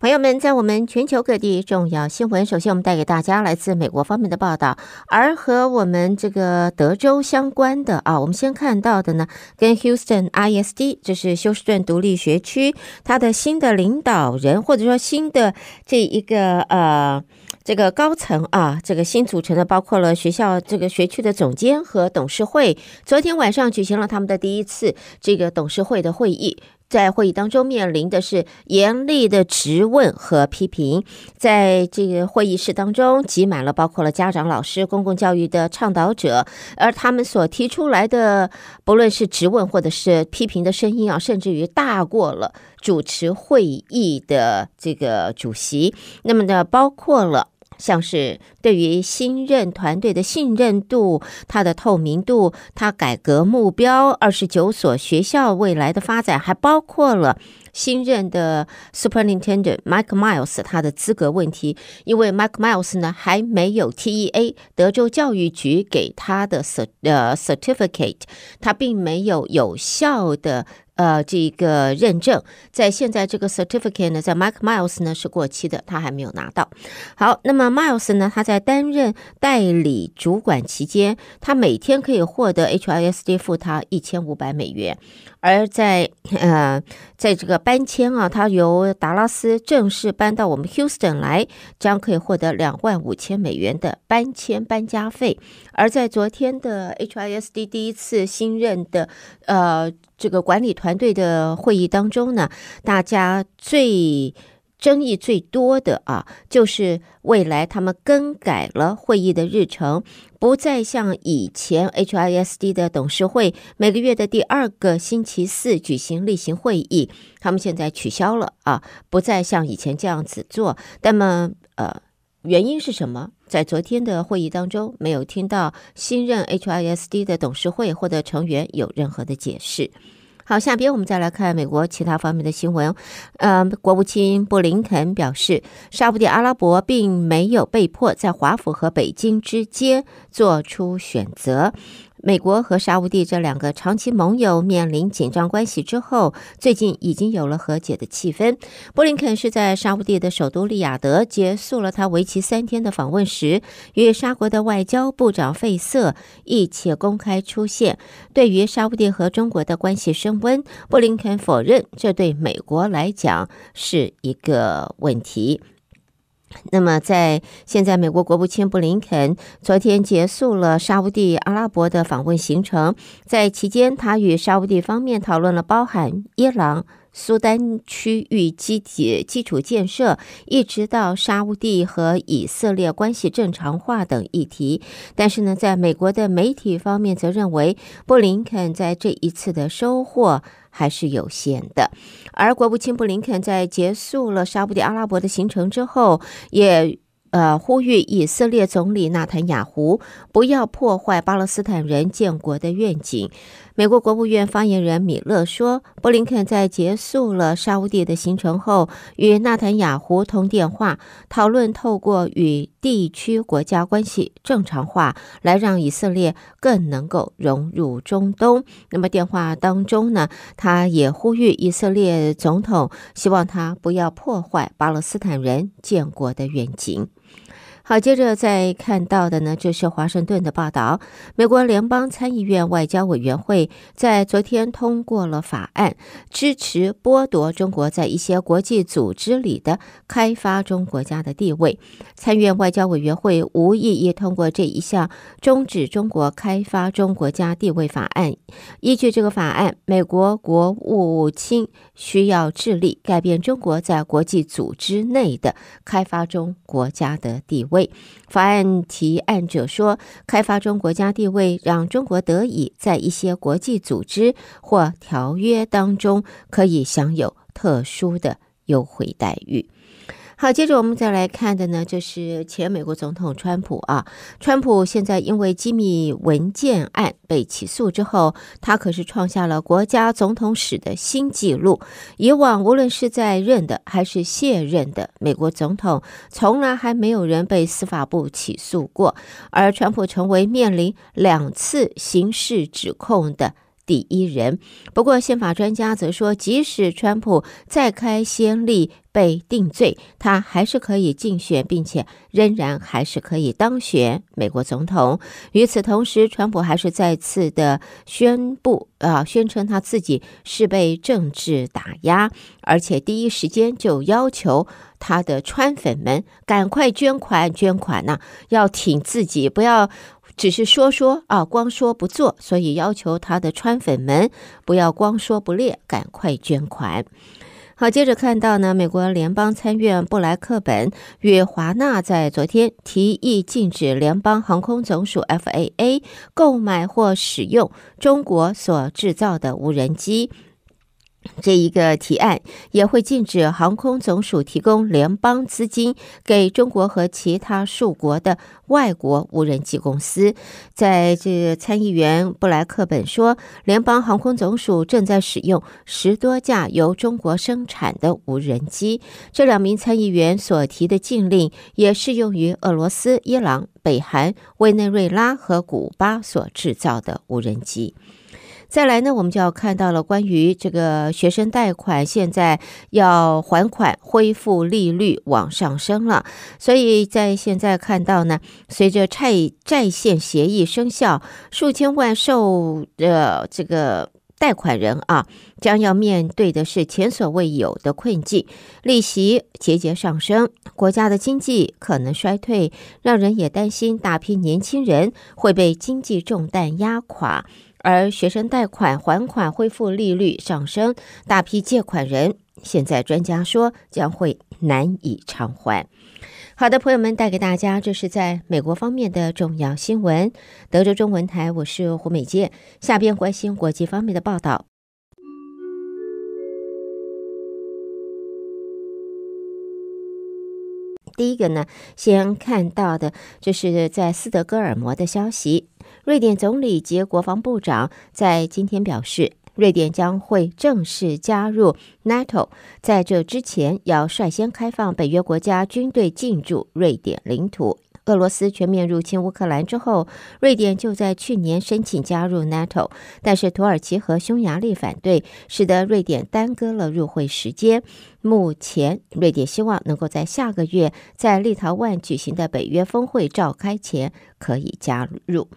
朋友们，在我们全球各地重要新闻，首先我们带给大家来自美国方面的报道，而和我们这个德州相关的啊，我们先看到的呢，跟 Houston I S D，这是休斯顿独立学区，它的新的领导人或者说新的这一个呃这个高层啊，这个新组成的包括了学校这个学区的总监和董事会，昨天晚上举行了他们的第一次这个董事会的会议。在会议当中面临的是严厉的质问和批评，在这个会议室当中挤满了，包括了家长、老师、公共教育的倡导者，而他们所提出来的，不论是质问或者是批评的声音啊，甚至于大过了主持会议的这个主席。那么呢，包括了。像是对于新任团队的信任度、他的透明度、他改革目标、二十九所学校未来的发展，还包括了新任的 superintendent Mike Miles 他的资格问题，因为 Mike Miles 呢还没有 TEA 德州教育局给他的 cert 呃 certificate，他并没有有效的。呃，这一个认证在现在这个 certificate 呢，在 Mike Miles 呢是过期的，他还没有拿到。好，那么 Miles 呢，他在担任代理主管期间，他每天可以获得 HISD 付他一千五百美元。而在呃，在这个搬迁啊，它由达拉斯正式搬到我们 Houston 来，将可以获得两万五千美元的搬迁搬家费。而在昨天的 HISD 第一次新任的呃这个管理团队的会议当中呢，大家最。争议最多的啊，就是未来他们更改了会议的日程，不再像以前 H I S D 的董事会每个月的第二个星期四举行例行会议，他们现在取消了啊，不再像以前这样子做。那么，呃，原因是什么？在昨天的会议当中，没有听到新任 H I S D 的董事会或者成员有任何的解释。好，下边我们再来看美国其他方面的新闻。嗯，国务卿布林肯表示，沙特阿拉伯并没有被迫在华府和北京之间做出选择。美国和沙乌地这两个长期盟友面临紧张关系之后，最近已经有了和解的气氛。布林肯是在沙乌地的首都利雅得结束了他为期三天的访问时，与沙国的外交部长费瑟一起公开出现。对于沙乌地和中国的关系升温，布林肯否认这对美国来讲是一个问题。那么，在现在，美国国务卿布林肯昨天结束了沙地阿拉伯的访问行程，在期间，他与沙地方面讨论了包含伊朗、苏丹区域基建基础建设，一直到沙地和以色列关系正常化等议题。但是呢，在美国的媒体方面则认为，布林肯在这一次的收获。还是有限的，而国务卿布林肯在结束了沙地阿拉伯的行程之后，也呃呼吁以色列总理纳坦雅胡不要破坏巴勒斯坦人建国的愿景。美国国务院发言人米勒说，布林肯在结束了沙乌地的行程后，与纳坦雅胡通电话，讨论透过与地区国家关系正常化来让以色列更能够融入中东。那么电话当中呢，他也呼吁以色列总统，希望他不要破坏巴勒斯坦人建国的愿景。好，接着再看到的呢，就是华盛顿的报道。美国联邦参议院外交委员会在昨天通过了法案，支持剥夺中国在一些国际组织里的开发中国家的地位。参议院外交委员会无异议通过这一项终止中国开发中国家地位法案。依据这个法案，美国国务卿需要致力改变中国在国际组织内的开发中国家的地位。为法案提案者说，开发中国家地位让中国得以在一些国际组织或条约当中可以享有特殊的优惠待遇。好，接着我们再来看的呢，就是前美国总统川普啊。川普现在因为机密文件案被起诉之后，他可是创下了国家总统史的新纪录。以往无论是在任的还是卸任的美国总统，从来还没有人被司法部起诉过，而川普成为面临两次刑事指控的。第一人。不过，宪法专家则说，即使川普再开先例被定罪，他还是可以竞选，并且仍然还是可以当选美国总统。与此同时，川普还是再次的宣布，啊，宣称他自己是被政治打压，而且第一时间就要求他的川粉们赶快捐款，捐款呐，要挺自己，不要。只是说说啊，光说不做，所以要求他的川粉们不要光说不练，赶快捐款。好，接着看到呢，美国联邦参院布莱克本与华纳在昨天提议禁止联邦航空总署 FAA 购买或使用中国所制造的无人机。这一个提案也会禁止航空总署提供联邦资金给中国和其他数国的外国无人机公司。在这，参议员布莱克本说，联邦航空总署正在使用十多架由中国生产的无人机。这两名参议员所提的禁令也适用于俄罗斯、伊朗、北韩、委内瑞拉和古巴所制造的无人机。再来呢，我们就要看到了关于这个学生贷款现在要还款，恢复利率往上升了。所以在现在看到呢，随着债债限协议生效，数千万受呃这个贷款人啊，将要面对的是前所未有的困境，利息节节上升，国家的经济可能衰退，让人也担心大批年轻人会被经济重担压垮。而学生贷款还款恢复利率上升，大批借款人现在专家说将会难以偿还。好的，朋友们带给大家这是在美国方面的重要新闻。德州中文台，我是胡美杰，下边关心国际方面的报道。第一个呢，先看到的就是在斯德哥尔摩的消息。瑞典总理及国防部长在今天表示，瑞典将会正式加入 NATO。在这之前，要率先开放北约国家军队进驻瑞典领土。俄罗斯全面入侵乌克兰之后，瑞典就在去年申请加入 NATO，但是土耳其和匈牙利反对，使得瑞典耽搁了入会时间。目前，瑞典希望能够在下个月在立陶宛举行的北约峰会召开前可以加入。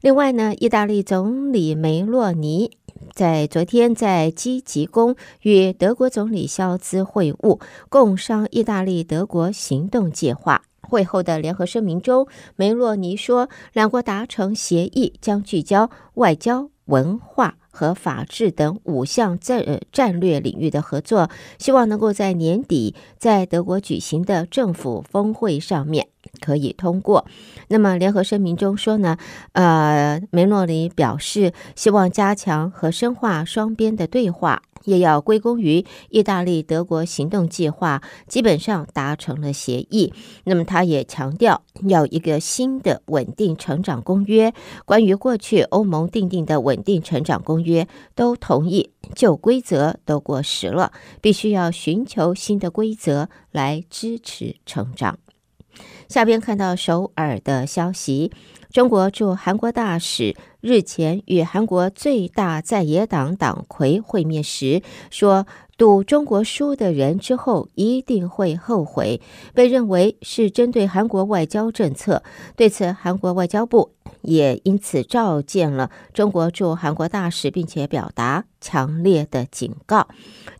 另外呢，意大利总理梅洛尼在昨天在基吉宫与德国总理肖兹会晤，共商意大利德国行动计划。会后的联合声明中，梅洛尼说，两国达成协议，将聚焦外交、文化和法治等五项战战略领域的合作，希望能够在年底在德国举行的政府峰会上面。可以通过。那么联合声明中说呢，呃，梅洛里表示希望加强和深化双边的对话，也要归功于意大利、德国行动计划基本上达成了协议。那么他也强调要一个新的稳定成长公约。关于过去欧盟订定的稳定成长公约，都同意旧规则都过时了，必须要寻求新的规则来支持成长。下边看到首尔的消息，中国驻韩国大使日前与韩国最大在野党党魁会面时说。赌中国输的人之后一定会后悔，被认为是针对韩国外交政策。对此，韩国外交部也因此召见了中国驻韩国大使，并且表达强烈的警告。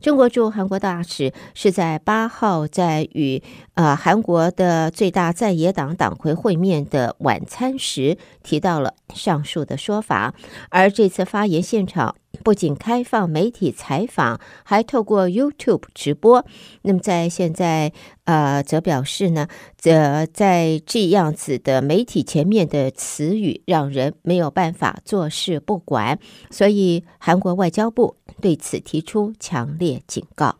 中国驻韩国大使是在八号在与呃韩国的最大在野党党魁会面的晚餐时提到了上述的说法，而这次发言现场。不仅开放媒体采访，还透过 YouTube 直播。那么，在现在，呃，则表示呢，则在这样子的媒体前面的词语，让人没有办法坐视不管。所以，韩国外交部对此提出强烈警告。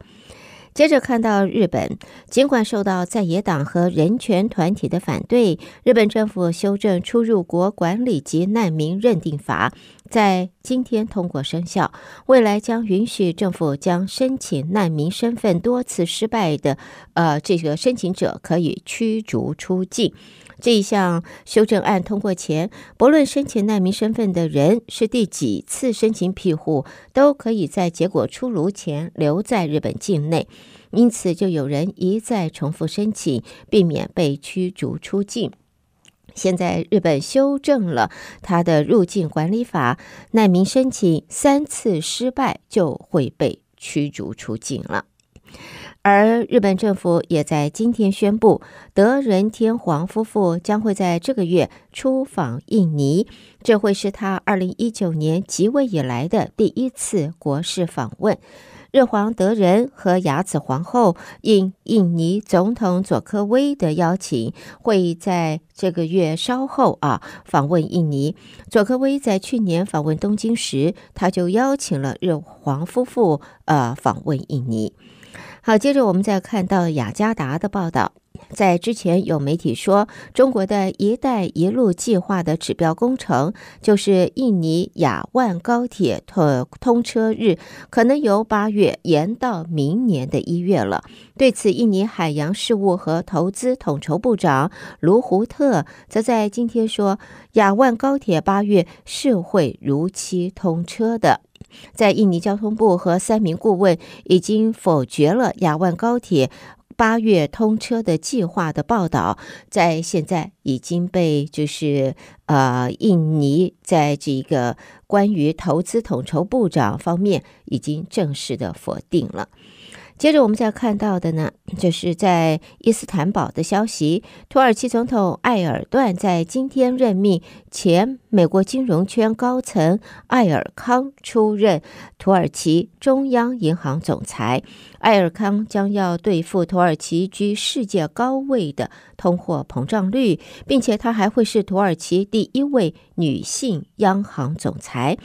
接着看到，日本尽管受到在野党和人权团体的反对，日本政府修正出入国管理及难民认定法，在今天通过生效，未来将允许政府将申请难民身份多次失败的呃这个申请者可以驱逐出境。这一项修正案通过前，不论申请难民身份的人是第几次申请庇护，都可以在结果出炉前留在日本境内。因此，就有人一再重复申请，避免被驱逐出境。现在，日本修正了他的入境管理法，难民申请三次失败就会被驱逐出境了。而日本政府也在今天宣布，德仁天皇夫妇将会在这个月出访印尼，这会是他二零一九年即位以来的第一次国事访问。日皇德仁和雅子皇后应印尼总统佐科威的邀请，会在这个月稍后啊访问印尼。佐科威在去年访问东京时，他就邀请了日皇夫妇呃访问印尼。好，接着我们再看到雅加达的报道。在之前有媒体说，中国的一带一路计划的指标工程，就是印尼雅万高铁，通通车日可能由八月延到明年的一月了。对此，印尼海洋事务和投资统筹部长卢胡特则在今天说，雅万高铁八月是会如期通车的。在印尼交通部和三名顾问已经否决了雅万高铁八月通车的计划的报道，在现在已经被就是呃，印尼在这个关于投资统筹部长方面已经正式的否定了。接着我们再看到的呢，就是在伊斯坦堡的消息，土耳其总统埃尔段在今天任命前美国金融圈高层艾尔康出任土耳其中央银行总裁。艾尔康将要对付土耳其居世界高位的通货膨胀率，并且他还会是土耳其第一位女性央行总裁。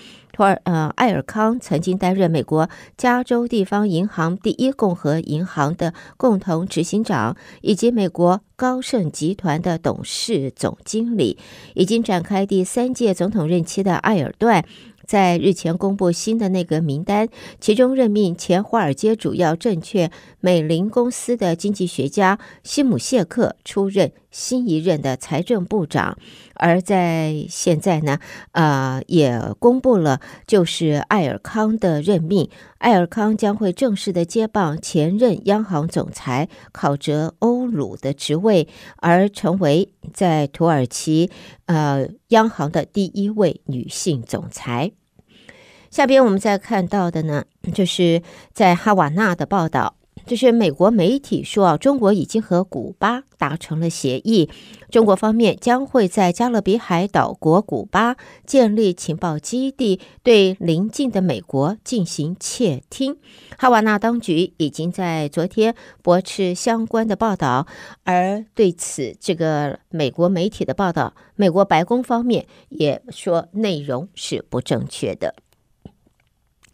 尔呃，艾尔康曾经担任美国加州地方银行第一共和银行的共同执行长，以及美国高盛集团的董事总经理。已经展开第三届总统任期的艾尔段，在日前公布新的内阁名单，其中任命前华尔街主要证券美林公司的经济学家西姆谢克出任。新一任的财政部长，而在现在呢，呃，也公布了就是艾尔康的任命，艾尔康将会正式的接棒前任央行总裁考哲欧鲁的职位，而成为在土耳其呃央行的第一位女性总裁。下边我们再看到的呢，就是在哈瓦那的报道。就是美国媒体说啊，中国已经和古巴达成了协议，中国方面将会在加勒比海岛国古巴建立情报基地，对邻近的美国进行窃听。哈瓦那当局已经在昨天驳斥相关的报道，而对此这个美国媒体的报道，美国白宫方面也说内容是不正确的。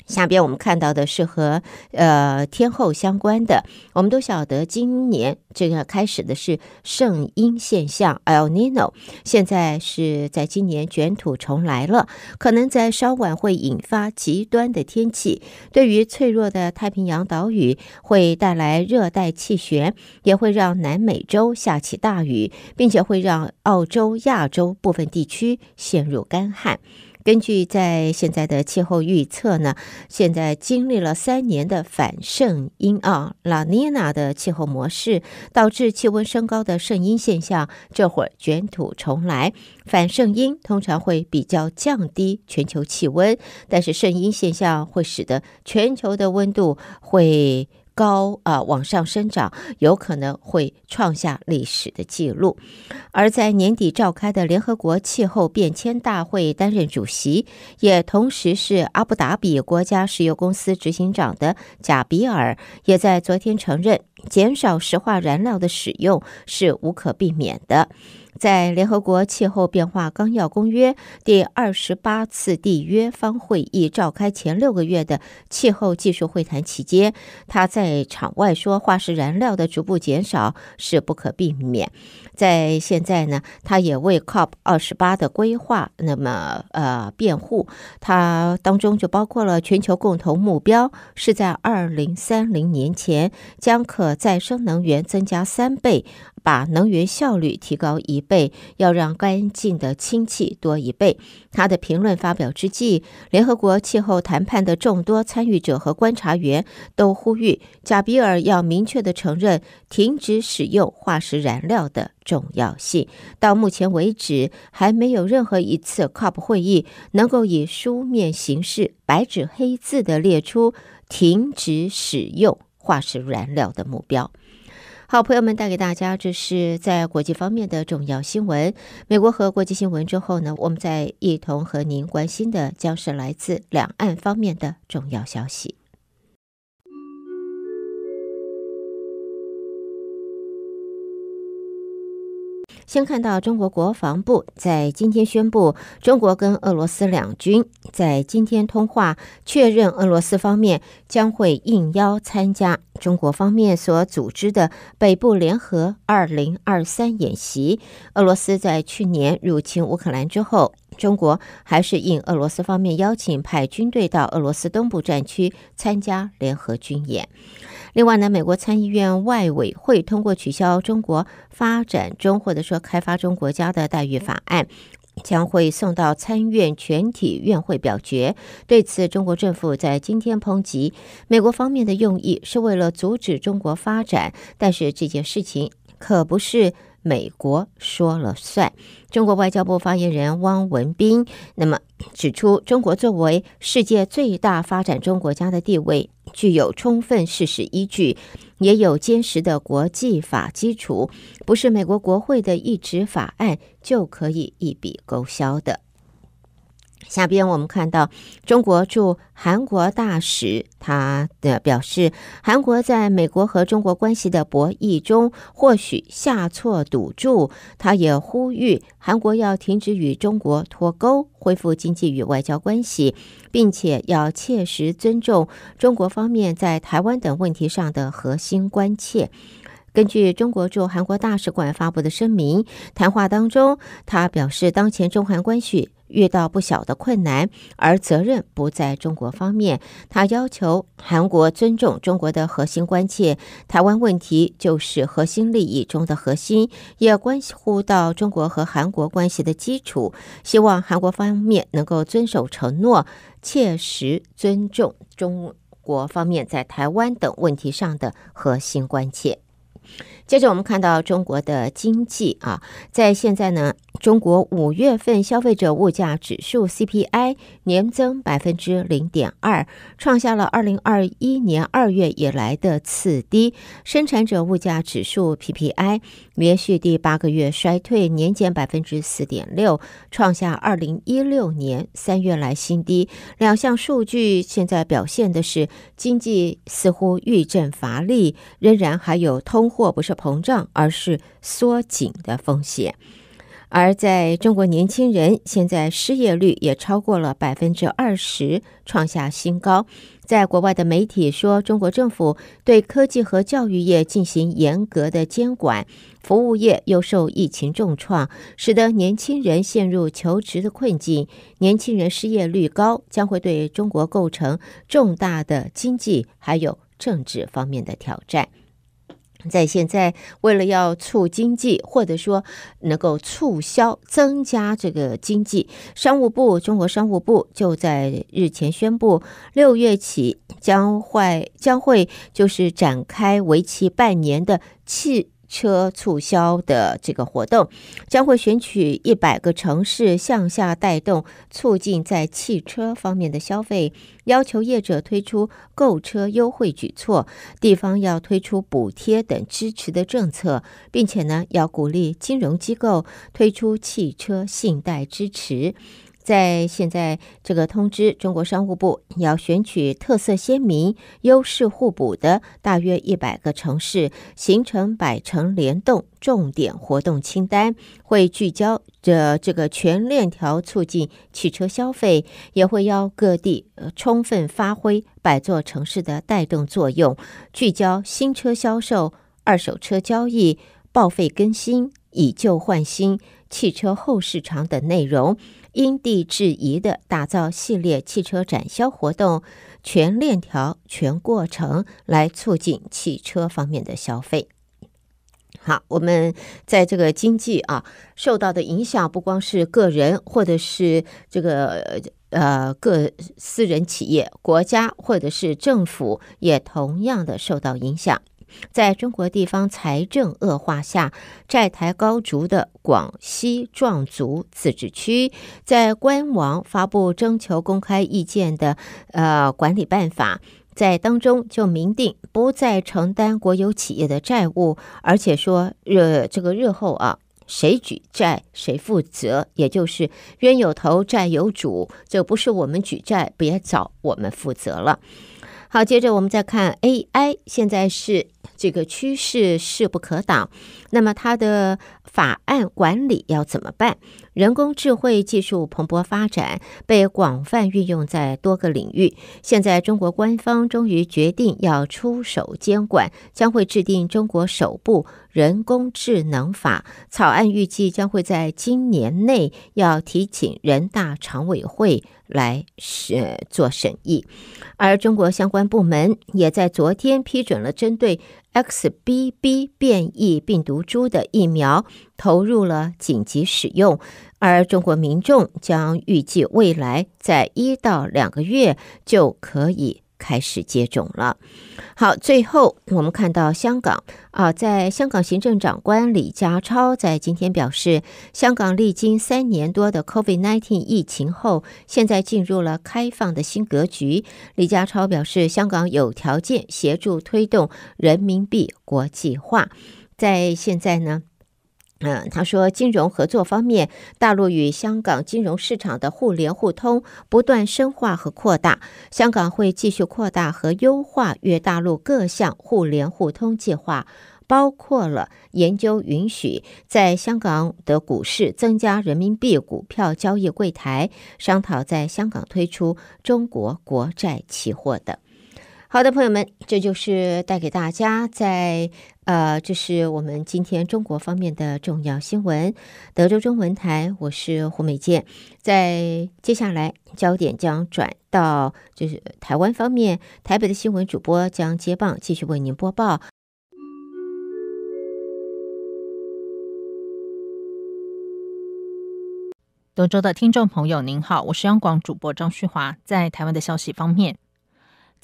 下边我们看到的是和呃天后相关的。我们都晓得，今年这个开始的是圣婴现象 （El Nino），现在是在今年卷土重来了，可能在稍晚会引发极端的天气。对于脆弱的太平洋岛屿，会带来热带气旋，也会让南美洲下起大雨，并且会让澳洲、亚洲部分地区陷入干旱。根据在现在的气候预测呢，现在经历了三年的反圣因啊拉尼娜的气候模式，导致气温升高的圣音现象，这会儿卷土重来。反圣音通常会比较降低全球气温，但是圣音现象会使得全球的温度会。高啊，往上生长有可能会创下历史的记录。而在年底召开的联合国气候变迁大会担任主席，也同时是阿布达比国家石油公司执行长的贾比尔，也在昨天承认，减少石化燃料的使用是无可避免的。在联合国气候变化纲要公约第二十八次缔约方会议召开前六个月的气候技术会谈期间，他在场外说话石燃料的逐步减少是不可避免。在现在呢，他也为 COP 二十八的规划那么呃辩护，它当中就包括了全球共同目标，是在二零三零年前将可再生能源增加三倍。把能源效率提高一倍，要让干净的氢气多一倍。他的评论发表之际，联合国气候谈判的众多参与者和观察员都呼吁贾比尔要明确地承认停止使用化石燃料的重要性。到目前为止，还没有任何一次 COP 会议能够以书面形式、白纸黑字地列出停止使用化石燃料的目标。好，朋友们带给大家这是在国际方面的重要新闻。美国和国际新闻之后呢，我们再一同和您关心的将是来自两岸方面的重要消息。先看到中国国防部在今天宣布，中国跟俄罗斯两军在今天通话，确认俄罗斯方面将会应邀参加中国方面所组织的北部联合2023演习。俄罗斯在去年入侵乌克兰之后，中国还是应俄罗斯方面邀请，派军队到俄罗斯东部战区参加联合军演。另外呢，美国参议院外委会通过取消中国发展中或者说开发中国家的待遇法案，将会送到参院全体院会表决。对此，中国政府在今天抨击美国方面的用意是为了阻止中国发展，但是这件事情可不是。美国说了算。中国外交部发言人汪文斌那么指出，中国作为世界最大发展中国家的地位，具有充分事实依据，也有坚实的国际法基础，不是美国国会的一纸法案就可以一笔勾销的。下边我们看到，中国驻韩国大使他的表示，韩国在美国和中国关系的博弈中或许下错赌注。他也呼吁韩国要停止与中国脱钩，恢复经济与外交关系，并且要切实尊重中国方面在台湾等问题上的核心关切。根据中国驻韩国大使馆发布的声明，谈话当中，他表示，当前中韩关系遇到不小的困难，而责任不在中国方面。他要求韩国尊重中国的核心关切，台湾问题就是核心利益中的核心，也关乎到中国和韩国关系的基础。希望韩国方面能够遵守承诺，切实尊重中国方面在台湾等问题上的核心关切。接着，我们看到中国的经济啊，在现在呢。中国五月份消费者物价指数 CPI 年增百分之零点二，创下了二零二一年二月以来的次低。生产者物价指数 PPI 连续第八个月衰退，年减百分之四点六，创下二零一六年三月来新低。两项数据现在表现的是经济似乎遇震乏力，仍然还有通货不是膨胀而是缩紧的风险。而在中国，年轻人现在失业率也超过了百分之二十，创下新高。在国外的媒体说，中国政府对科技和教育业进行严格的监管，服务业又受疫情重创，使得年轻人陷入求职的困境。年轻人失业率高，将会对中国构成重大的经济还有政治方面的挑战。在现在，为了要促经济，或者说能够促销、增加这个经济，商务部中国商务部就在日前宣布，六月起将会将会就是展开为期半年的汽。车促销的这个活动将会选取一百个城市向下带动，促进在汽车方面的消费，要求业者推出购车优惠举措，地方要推出补贴等支持的政策，并且呢，要鼓励金融机构推出汽车信贷支持。在现在这个通知，中国商务部要选取特色鲜明、优势互补的大约一百个城市，形成百城联动重点活动清单，会聚焦这这个全链条促进汽车消费，也会要各地充分发挥百座城市的带动作用，聚焦新车销售、二手车交易、报废更新、以旧换新、汽车后市场等内容。因地制宜的打造系列汽车展销活动，全链条、全过程来促进汽车方面的消费。好，我们在这个经济啊受到的影响，不光是个人，或者是这个呃各私人企业、国家或者是政府，也同样的受到影响。在中国地方财政恶化下，债台高筑的广西壮族自治区在官网发布征求公开意见的呃管理办法，在当中就明定不再承担国有企业的债务，而且说日这个日后啊，谁举债谁负责，也就是冤有头债有主，这不是我们举债，别找我们负责了。好，接着我们再看 AI，现在是。这个趋势势不可挡，那么它的法案管理要怎么办？人工智慧技术蓬勃发展，被广泛运用在多个领域。现在中国官方终于决定要出手监管，将会制定中国首部人工智能法草案，预计将会在今年内要提请人大常委会来审做审议。而中国相关部门也在昨天批准了针对。XBB 变异病毒株的疫苗投入了紧急使用，而中国民众将预计未来在一到两个月就可以。开始接种了。好，最后我们看到香港啊，在香港行政长官李家超在今天表示，香港历经三年多的 COVID-19 疫情后，现在进入了开放的新格局。李家超表示，香港有条件协助推动人民币国际化。在现在呢？嗯，他说，金融合作方面，大陆与香港金融市场的互联互通不断深化和扩大。香港会继续扩大和优化与大陆各项互联互通计划，包括了研究允许在香港的股市增加人民币股票交易柜台，商讨在香港推出中国国债期货等。好的，朋友们，这就是带给大家在。呃，这是我们今天中国方面的重要新闻。德州中文台，我是胡美健。在接下来，焦点将转到就是台湾方面，台北的新闻主播将接棒继续为您播报。德州的听众朋友，您好，我是央广主播张旭华。在台湾的消息方面。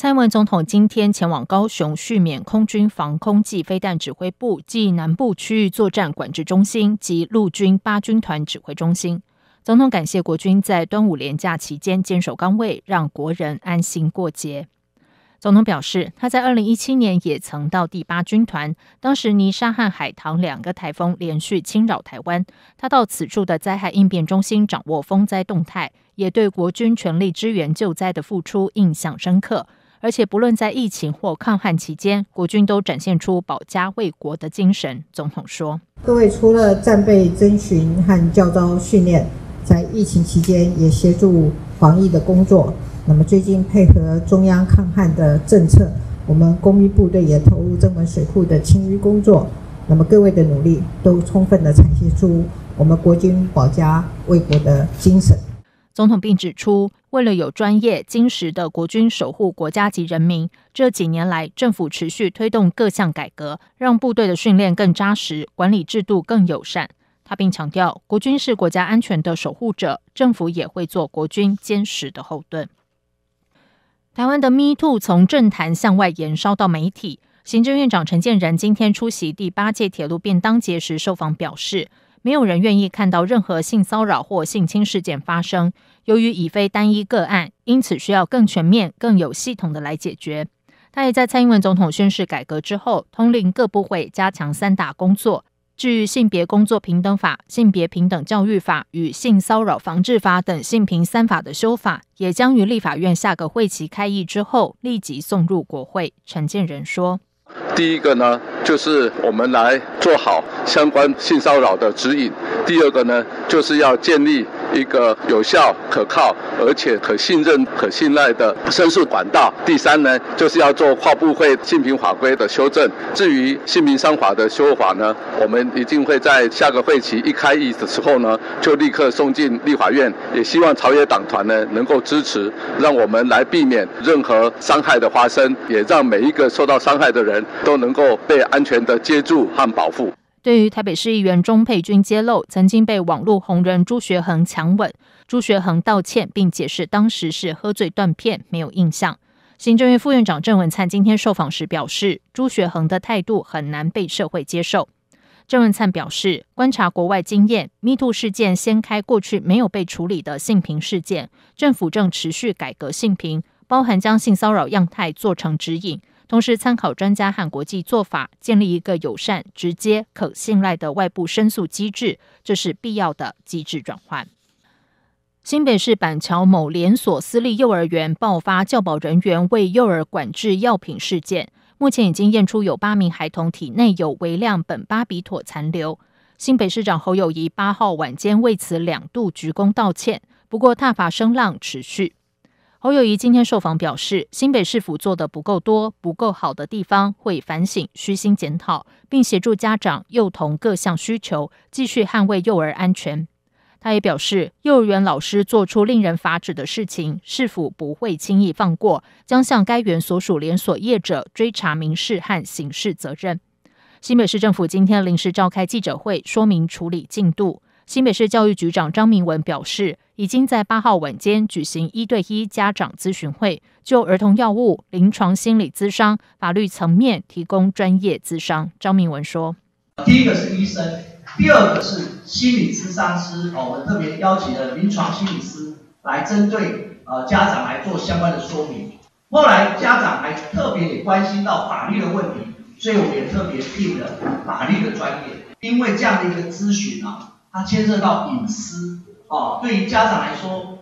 蔡文总统今天前往高雄叙缅空军防空暨飞弹指挥部暨南部区域作战管制中心及陆军八军团指挥中心。总统感谢国军在端午连假期间坚守岗位，让国人安心过节。总统表示，他在2017年也曾到第八军团，当时尼沙和海棠两个台风连续侵扰台湾，他到此处的灾害应变中心掌握风灾动态，也对国军全力支援救灾的付出印象深刻。而且，不论在疫情或抗旱期间，国军都展现出保家卫国的精神。总统说：“各位除了战备征询和教招训练，在疫情期间也协助防疫的工作。那么最近配合中央抗旱的政策，我们工兵部队也投入专门水库的清淤工作。那么各位的努力都充分的展现出我们国军保家卫国的精神。”总统并指出，为了有专业、精实的国军守护国家及人民，这几年来政府持续推动各项改革，让部队的训练更扎实，管理制度更友善。他并强调，国军是国家安全的守护者，政府也会做国军坚实的后盾。台湾的 Me Too 从政坛向外延烧到媒体，行政院长陈建仁今天出席第八届铁路便当节时受访表示。没有人愿意看到任何性骚扰或性侵事件发生。由于已非单一个案，因此需要更全面、更有系统的来解决。他也在蔡英文总统宣誓改革之后，通令各部会加强三大工作。至于性别工作平等法、性别平等教育法与性骚扰防治法等性平三法的修法，也将于立法院下个会期开议之后立即送入国会。陈建仁说。第一个呢，就是我们来做好相关性骚扰的指引；第二个呢，就是要建立。一个有效、可靠而且可信任、可信赖的申诉管道。第三呢，就是要做跨部会性平法规的修正。至于性平商法的修法呢，我们一定会在下个会期一开议的时候呢，就立刻送进立法院。也希望朝野党团呢能够支持，让我们来避免任何伤害的发生，也让每一个受到伤害的人都能够被安全的接住和保护。对于台北市议员钟佩君揭露曾经被网络红人朱学恒强吻，朱学恒道歉并解释当时是喝醉断片，没有印象。行政院副院长郑文灿今天受访时表示，朱学恒的态度很难被社会接受。郑文灿表示，观察国外经验，Too 事件掀开过去没有被处理的性平事件，政府正持续改革性平，包含将性骚扰样态做成指引。同时参考专家和国际做法，建立一个友善、直接、可信赖的外部申诉机制，这是必要的机制转换。新北市板桥某连锁私立幼儿园爆发教保人员为幼儿管制药品事件，目前已经验出有八名孩童体内有微量苯巴比妥残留。新北市长侯友谊八号晚间为此两度鞠躬道歉，不过踏伐声浪持续。侯友谊今天受访表示，新北市府做的不够多、不够好的地方会反省、虚心检讨，并协助家长、幼童各项需求，继续捍卫幼儿安全。他也表示，幼儿园老师做出令人发指的事情，市府不会轻易放过，将向该园所属连锁业者追查民事和刑事责任。新北市政府今天临时召开记者会，说明处理进度。新北市教育局长张明文表示。已经在八号晚间举行一对一家长咨询会，就儿童药物、临床心理咨商、法律层面提供专业咨商。张明文说：“第一个是医生，第二个是心理咨商师。哦，我们特别邀请了临床心理师来针对呃家长来做相关的说明。后来家长还特别也关心到法律的问题，所以我们也特别聘了法律的专业，因为这样的一个咨询啊，它牵涉到隐私。”哦，对于家长来说，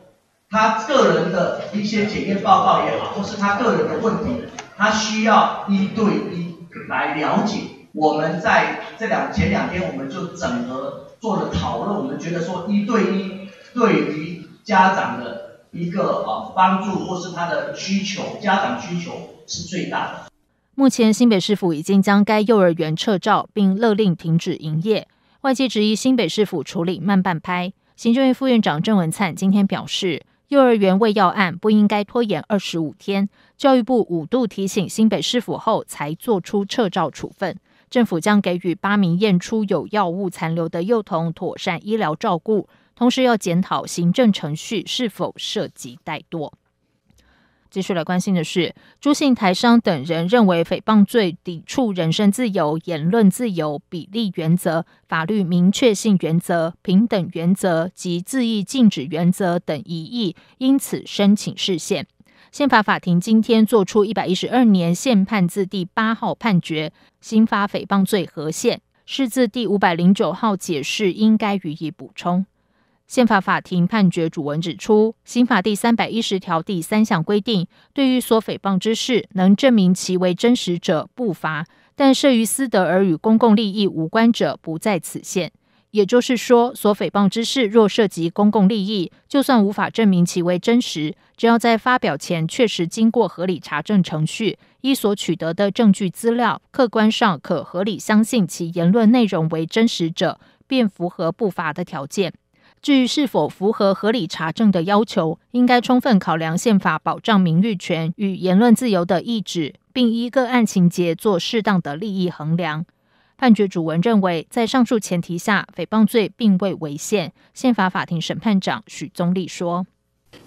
他个人的一些检验报告也好，或是他个人的问题，他需要一对一来了解。我们在这两前两天，我们就整合做了讨论，我们觉得说一对一对于家长的一个啊帮助，或是他的需求，家长需求是最大的。目前新北市府已经将该幼儿园撤照，并勒令停止营业。外界质疑新北市府处理慢半拍。行政院副院长郑文灿今天表示，幼儿园喂药案不应该拖延二十五天。教育部五度提醒新北市府后，才做出撤照处分。政府将给予八名验出有药物残留的幼童妥善医疗照顾，同时要检讨行政程序是否涉及怠惰。继续来关心的是，朱姓台商等人认为诽谤罪抵触人身自由、言论自由、比例原则、法律明确性原则、平等原则及自意禁止原则等疑义，因此申请释宪。宪法法庭今天作出一百一十二年宪判字第八号判决，新发诽谤罪合宪，是字第五百零九号解释应该予以补充。宪法法庭判决主文指出，《刑法》第三百一十条第三项规定，对于所诽谤之事，能证明其为真实者不罚，但涉于私德而与公共利益无关者不在此限。也就是说，所诽谤之事若涉及公共利益，就算无法证明其为真实，只要在发表前确实经过合理查证程序，依所取得的证据资料，客观上可合理相信其言论内容为真实者，便符合不罚的条件。至于是否符合合理查证的要求，应该充分考量宪法保障名誉权与言论自由的意志，并依个案情节做适当的利益衡量。判决主文认为，在上述前提下，诽谤罪并未违宪。宪法法庭审判长许宗立说：“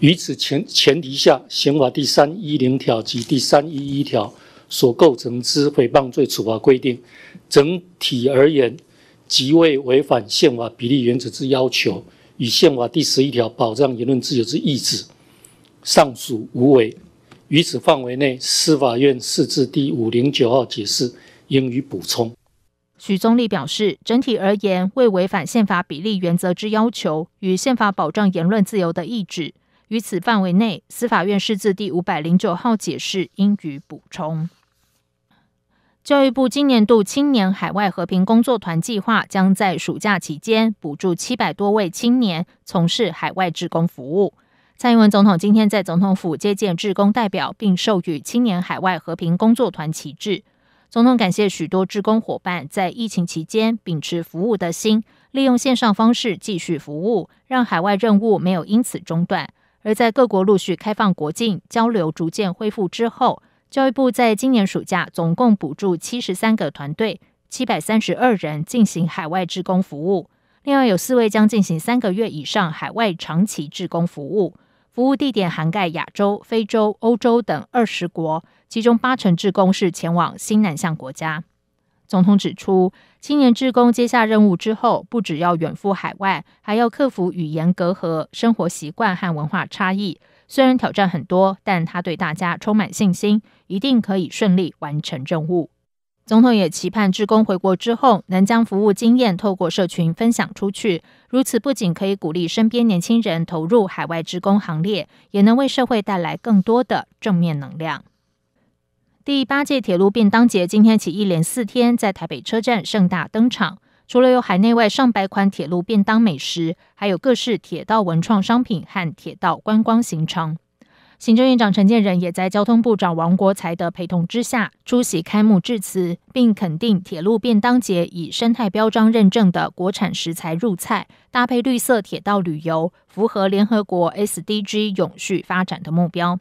于此前前提下，刑法第三一零条及第三一一条所构成之诽谤罪处罚规定，整体而言，即未违反宪法比例原则之要求。”与宪法第十一条保障言论自由之意志尚属无违，于此范围内，司法院四字第五零九号解释应予补充。许宗立表示，整体而言未违反宪法比例原则之要求与宪法保障言论自由的意志，于此范围内，司法院释字第五百零九号解释应予补充。教育部今年度青年海外和平工作团计划，将在暑假期间补助七百多位青年从事海外志工服务。蔡英文总统今天在总统府接见志工代表，并授予青年海外和平工作团旗帜。总统感谢许多志工伙伴在疫情期间秉持服务的心，利用线上方式继续服务，让海外任务没有因此中断。而在各国陆续开放国境，交流逐渐恢复之后。教育部在今年暑假总共补助七十三个团队七百三十二人进行海外志工服务，另外有四位将进行三个月以上海外长期志工服务，服务地点涵盖亚洲、非洲、欧洲等二十国，其中八成志工是前往新南向国家。总统指出，青年志工接下任务之后，不只要远赴海外，还要克服语言隔阂、生活习惯和文化差异。虽然挑战很多，但他对大家充满信心，一定可以顺利完成任务。总统也期盼志工回国之后，能将服务经验透过社群分享出去，如此不仅可以鼓励身边年轻人投入海外志工行列，也能为社会带来更多的正面能量。第八届铁路便当节今天起一连四天在台北车站盛大登场。除了有海内外上百款铁路便当美食，还有各式铁道文创商品和铁道观光行程。行政院长陈建仁也在交通部长王国才的陪同之下出席开幕致辞，并肯定铁路便当节以生态标章认证的国产食材入菜，搭配绿色铁道旅游，符合联合国 SDG 永续发展的目标。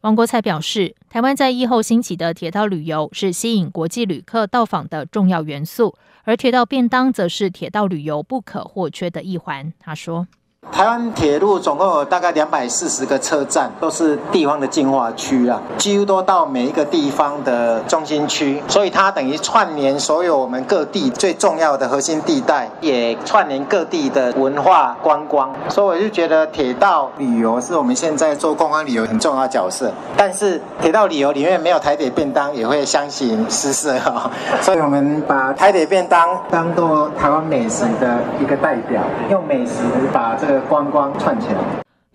王国才表示，台湾在疫后兴起的铁道旅游是吸引国际旅客到访的重要元素。而铁道便当则是铁道旅游不可或缺的一环，他说。台湾铁路总共有大概两百四十个车站，都是地方的进化区啊，几乎都到每一个地方的中心区，所以它等于串联所有我们各地最重要的核心地带，也串联各地的文化观光。所以我就觉得铁道旅游是我们现在做观光旅游很重要角色。但是铁道旅游里面没有台铁便当，也会相信失色哦。所以我们把台铁便当当做台湾美食的一个代表，用美食把这个。观光赚钱。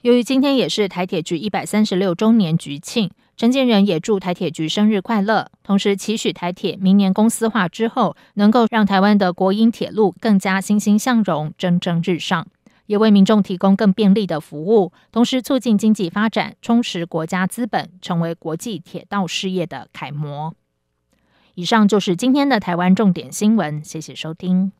由于今天也是台铁局一百三十六周年局庆，陈建仁也祝台铁局生日快乐，同时期许台铁明年公司化之后，能够让台湾的国营铁路更加欣欣向荣、蒸蒸日上，也为民众提供更便利的服务，同时促进经济发展，充实国家资本，成为国际铁道事业的楷模。以上就是今天的台湾重点新闻，谢谢收听。